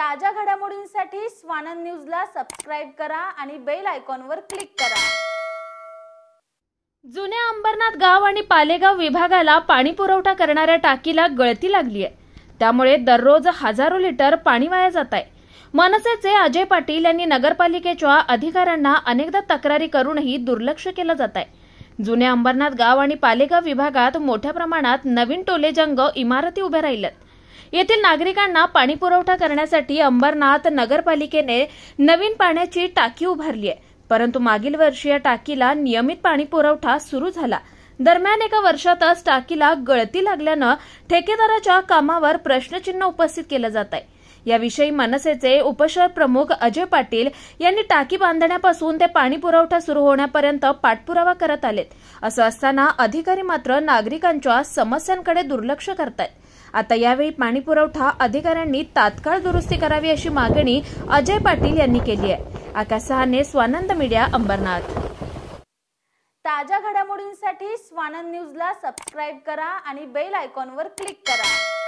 ताज्या घडामोडींसाठी स्वानंद न्यूजला सबस्क्राईब करा आणि बेल आयकॉनवर क्लिक करा जुन्या अंबरनाथ गाव आणि पालेगाव विभागाला पाणी पुरवठा करणाऱ्या टाकीला गळती लागली आहे त्यामुळे दररोज हजारो लिटर पाणी वाया जात आहे मनसेचे अजय पाटील यांनी नगरपालिकेच्या अधिकाऱ्यांना अनेकदा तक्रारी करूनही दुर्लक्ष केलं जात आहे जुन्या अंबरनाथ गाव आणि पालेगाव विभागात मोठ्या प्रमाणात नवीन टोलेजंग इमारती उभ्या राहिल्यात येथील नागरिकांना पाणी पुरवठा करण्यासाठी अंबरनाथ नगरपालिकेने नवीन पाण्याची टाकी उभारली आहे परंतु मागील वर्षी या टाकीला नियमित पाणी पुरवठा सुरू झाला दरम्यान एका वर्षातच टाकीला गळती लागल्यानं ठेकेदाराच्या कामावर प्रश्नचिन्ह उपस्थित केलं जात आहे याविषयी मनसेचे उपशहर प्रमुख अजय पाटील यांनी टाकी बांधण्यापासून ते पाणी पुरवठा सुरू होण्यापर्यंत पाठपुरावा करत आलेत असं असताना अधिकारी मात्र नागरिकांच्या समस्यांकडे दुर्लक्ष करतायत आता यावेळी पाणी पुरवठा अधिकाऱ्यांनी तात्काळ दुरुस्ती करावी अशी मागणी अजय पाटील यांनी केली आहे आकाश सहाने स्वानंद मीडिया अंबरनाथ ताज्या घडामोडींसाठी स्वानंद न्यूजला सबस्क्राईब करा आणि बेल आयकॉनवर क्लिक करा